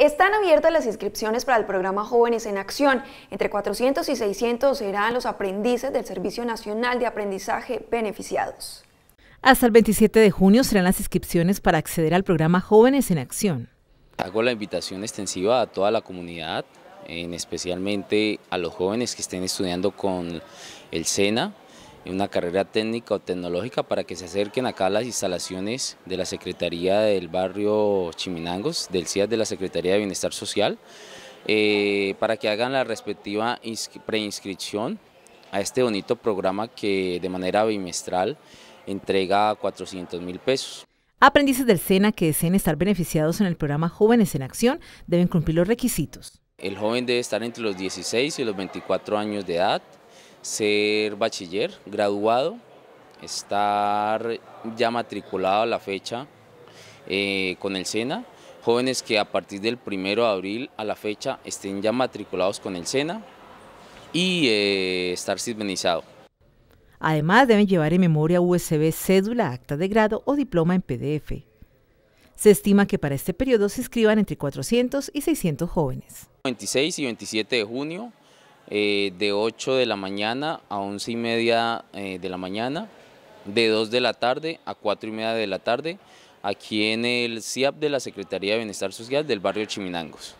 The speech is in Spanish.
Están abiertas las inscripciones para el programa Jóvenes en Acción. Entre 400 y 600 serán los aprendices del Servicio Nacional de Aprendizaje beneficiados. Hasta el 27 de junio serán las inscripciones para acceder al programa Jóvenes en Acción. Hago la invitación extensiva a toda la comunidad, en especialmente a los jóvenes que estén estudiando con el SENA, una carrera técnica o tecnológica para que se acerquen acá a las instalaciones de la Secretaría del Barrio Chiminangos, del CIAS de la Secretaría de Bienestar Social, eh, para que hagan la respectiva preinscripción a este bonito programa que de manera bimestral entrega 400 mil pesos. Aprendices del SENA que deseen estar beneficiados en el programa Jóvenes en Acción deben cumplir los requisitos. El joven debe estar entre los 16 y los 24 años de edad, ser bachiller, graduado, estar ya matriculado a la fecha eh, con el SENA, jóvenes que a partir del 1 de abril a la fecha estén ya matriculados con el SENA y eh, estar sirvenizado. Además deben llevar en memoria USB, cédula, acta de grado o diploma en PDF. Se estima que para este periodo se inscriban entre 400 y 600 jóvenes. 26 y 27 de junio eh, de 8 de la mañana a 11 y media eh, de la mañana, de 2 de la tarde a 4 y media de la tarde, aquí en el CIAP de la Secretaría de Bienestar Social del barrio Chiminangos.